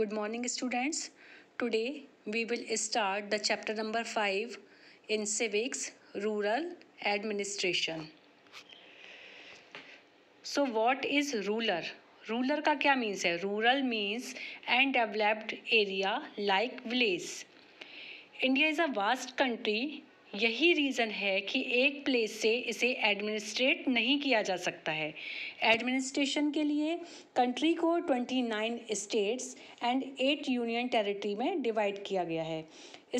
good morning students today we will start the chapter number 5 in civics rural administration so what is ruler ruler ka kya means hai rural means and developed area like village india is a vast country यही reason है कि एक place से इसे administrate नहीं किया जा सकता है एडमिनिस्ट्रेशन के लिए कंट्री को 29 states and eight union territory में डिवाइड किया गया है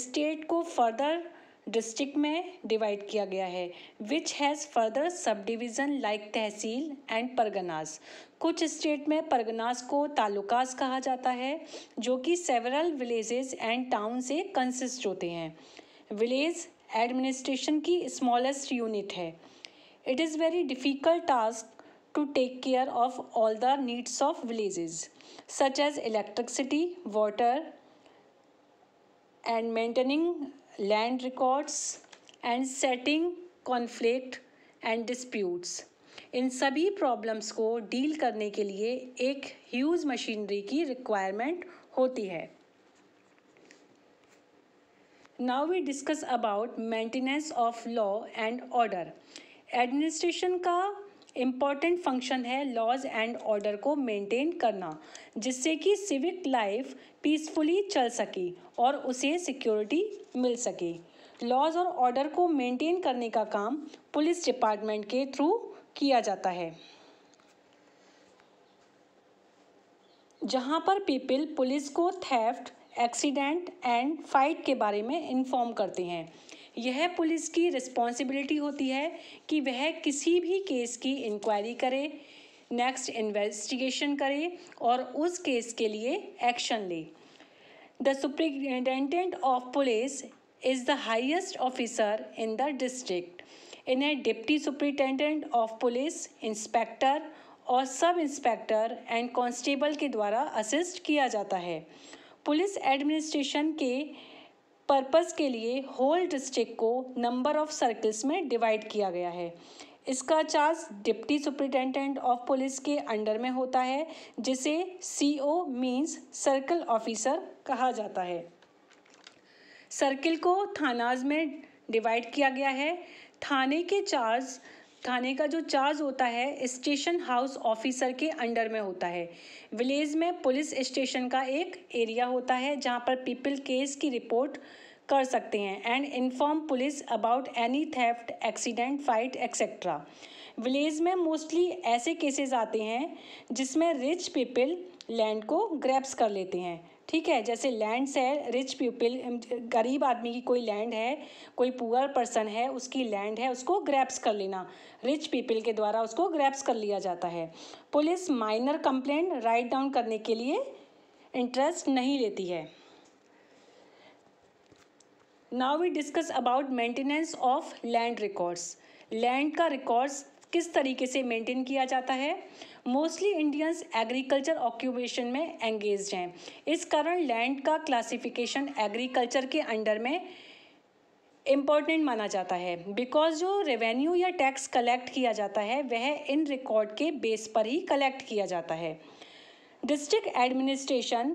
स्टेट को फर्दर डिस्ट्रिक्ट में डिवाइड किया गया है which has further sub division like tehsil and parganas कुछ स्टेट में परगनास को तालुकास कहा जाता है जो कि सेवरल विलेजेस एंड टाउन से कंसिस्ट होते हैं विलेज एडमिनिस्ट्रेशन की स्मॉलेस्ट यूनिट है it is very difficult task to take care of all the needs of villages such as electricity water and maintaining land records and setting conflict and disputes इन सभी problems को deal करने के लिए एक huge machinery की requirement होती है now we discuss about maintenance of law and order administration का इम्पॉर्टेंट फंक्शन है लॉज एंड ऑर्डर को मेंटेन करना जिससे कि सिविक लाइफ पीसफुली चल सके और उसे सिक्योरिटी मिल सके लॉज और ऑर्डर को मेंटेन करने का काम पुलिस डिपार्टमेंट के थ्रू किया जाता है जहाँ पर पीपल पुलिस को थेफ्ट एक्सीडेंट एंड फाइट के बारे में इन्फॉर्म करते हैं यह पुलिस की रिस्पॉन्सिबिलिटी होती है कि वह किसी भी केस की इंक्वायरी करे नेक्स्ट इन्वेस्टिगेशन करे और उस केस के लिए एक्शन ले the superintendent of police is the highest officer in the district इन्हें deputy superintendent of police inspector और सब इंस्पेक्टर एंड कॉन्स्टेबल के द्वारा असिस्ट किया जाता है पुलिस एडमिनिस्ट्रेशन के पर्पस के लिए होल डिस्ट्रिक्ट को नंबर ऑफ सर्कल्स में डिवाइड किया गया है इसका charge deputy superintendent of police के अंडर में होता है जिसे C O means circle officer कहा जाता है सर्किल को थानाज में डिवाइड किया गया है थाने के चार्ज थाने का जो चार्ज होता है स्टेशन हाउस ऑफिसर के अंडर में होता है विलेज में पुलिस स्टेशन का एक एरिया होता है जहाँ पर पीपल केस की रिपोर्ट कर सकते हैं and inform police about any theft accident fight etcetera village में मोस्टली ऐसे केसेस आते हैं जिसमें रिच पीपल लैंड को ग्रैप्स कर लेते हैं ठीक है जैसे लैंड्स है रिच पीपल गरीब आदमी की कोई लैंड है कोई पुअर पर्सन है उसकी लैंड है उसको ग्रैप्स कर लेना रिच पीपल के द्वारा उसको ग्रैप्स कर लिया जाता है police minor complaint write down करने के लिए इंटरेस्ट नहीं लेती है now we discuss about maintenance of land records land का रिकॉर्ड्स किस तरीके से मेंटेन किया जाता है मोस्टली इंडियंस एग्रीकल्चर ऑक्यूपेशन में एंगेज हैं इस कारण लैंड का क्लासिफिकेशन एग्रीकल्चर के अंडर में इम्पॉर्टेंट माना जाता है बिकॉज जो रेवेन्यू या टैक्स कलेक्ट किया जाता है वह इन रिकॉर्ड के बेस पर ही कलेक्ट किया जाता है डिस्ट्रिक्ट एडमिनिस्ट्रेशन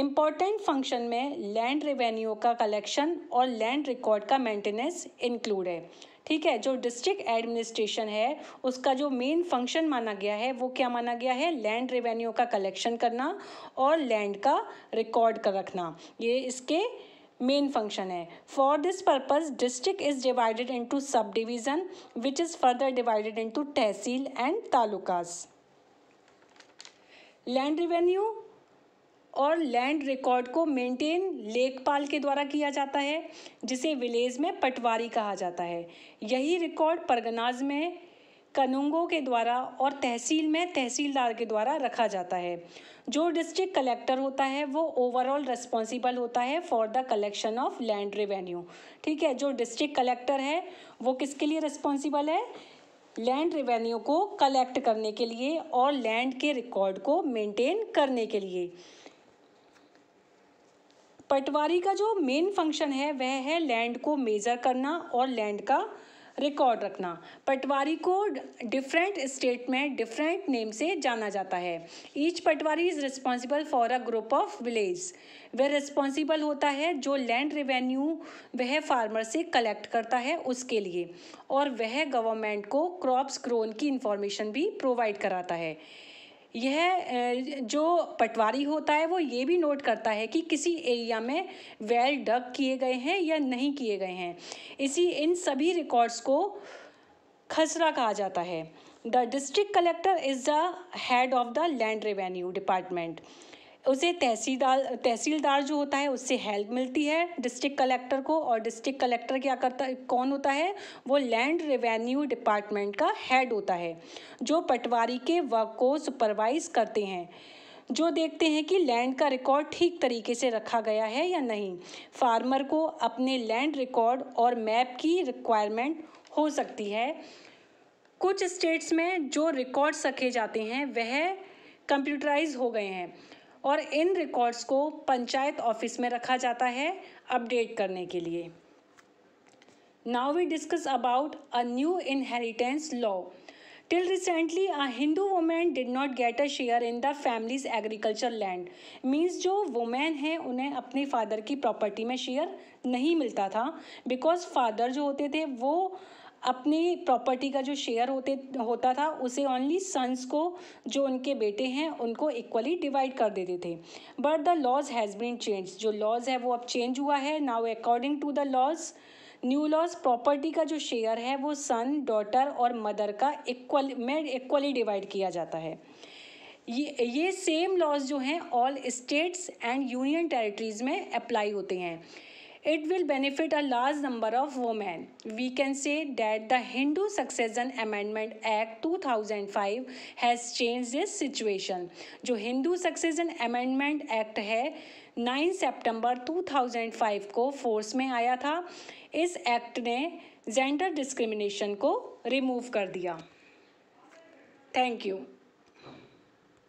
इम्पॉर्टेंट फंक्शन में लैंड रेवेन्यू का कलेक्शन और लैंड रिकॉर्ड का मेंटेनेंस इंक्लूड है ठीक है जो डिस्ट्रिक्ट एडमिनिस्ट्रेशन है उसका जो मेन फंक्शन माना गया है वो क्या माना गया है लैंड रेवेन्यू का कलेक्शन करना और लैंड का रिकॉर्ड कर रखना ये इसके मेन फंक्शन है for this purpose district is divided into sub division which is further divided into tehsil and talukas land revenue और लैंड रिकॉर्ड को मेंटेन लेखपाल के द्वारा किया जाता है जिसे विलेज में पटवारी कहा जाता है यही रिकॉर्ड परगनाज में कनुंगों के द्वारा और तहसील में तहसीलदार के द्वारा रखा जाता है जो डिस्ट्रिक्ट कलेक्टर होता है वो ओवरऑल रिस्पॉन्सिबल होता है for the collection of land revenue ठीक है जो डिस्ट्रिक्ट कलेक्टर है वो किसके लिए रिस्पॉन्सिबल है लैंड रेवेन्यू को कलेक्ट करने के लिए और लैंड के रिकॉर्ड को मेंटेन करने के लिए पटवारी का जो मेन फंक्शन है वह है लैंड को मेज़र करना और लैंड का रिकॉर्ड रखना पटवारी को डिफरेंट स्टेट में डिफरेंट नेम से जाना जाता है each patwari is responsible for a group of village वह रिस्पॉन्सिबल होता है जो लैंड रिवेन्यू वह फार्मर से कलेक्ट करता है उसके लिए और वह गवर्नमेंट को क्रॉप्स ग्रोन की इंफॉर्मेशन भी प्रोवाइड कराता है यह जो पटवारी होता है वो ये भी नोट करता है कि किसी एरिया में वेल डग किए गए हैं या नहीं किए गए हैं इसी इन सभी रिकॉर्ड्स को खसरा कहा जाता है the district collector is the head of the land revenue department उसे तहसीलदार तहसीलदार जो होता है उससे हेल्प मिलती है डिस्ट्रिक्ट कलेक्टर को और डिस्ट्रिक्ट कलेक्टर क्या करता कौन होता है वो लैंड रेवेन्यू डिपार्टमेंट का हेड होता है जो पटवारी के वर्क को सुपरवाइज करते हैं जो देखते हैं कि लैंड का रिकॉर्ड ठीक तरीके से रखा गया है या नहीं फार्मर को अपने लैंड रिकॉर्ड और मैप की रिक्वायरमेंट हो सकती है कुछ स्टेट्स में जो रिकॉर्ड्स रखे जाते हैं वह कंप्यूटराइज हो गए हैं और इन रिकॉर्ड्स को पंचायत ऑफिस में रखा जाता है अपडेट करने के लिए now we discuss about a new inheritance law till recently a Hindu women did not get a share in the families agriculture land means जो वुमेन हैं उन्हें अपने फादर की प्रॉपर्टी में शेयर नहीं मिलता था बिकॉज फादर जो होते थे वो अपनी प्रॉपर्टी का जो शेयर होते होता था उसे ओनली सन्स को जो उनके बेटे हैं उनको इक्वली डिवाइड कर देते थे but the laws has been change जो लॉज है वो अब चेंज हुआ है now according to the laws new laws property का जो शेयर है वो सन डॉटर और मदर का इक्वल में इक्वली डिवाइड किया जाता है ये ये सेम लॉज जो हैं all states and union territories में अप्लाई होते हैं it will benefit a large number of women. We can say that the Hindu Succession Amendment Act 2005 has changed this situation. jo hindu succession amendment act hai 9 september 2005 ko force mein aaya tha is act ne gender discrimination ko remove kar diya thank you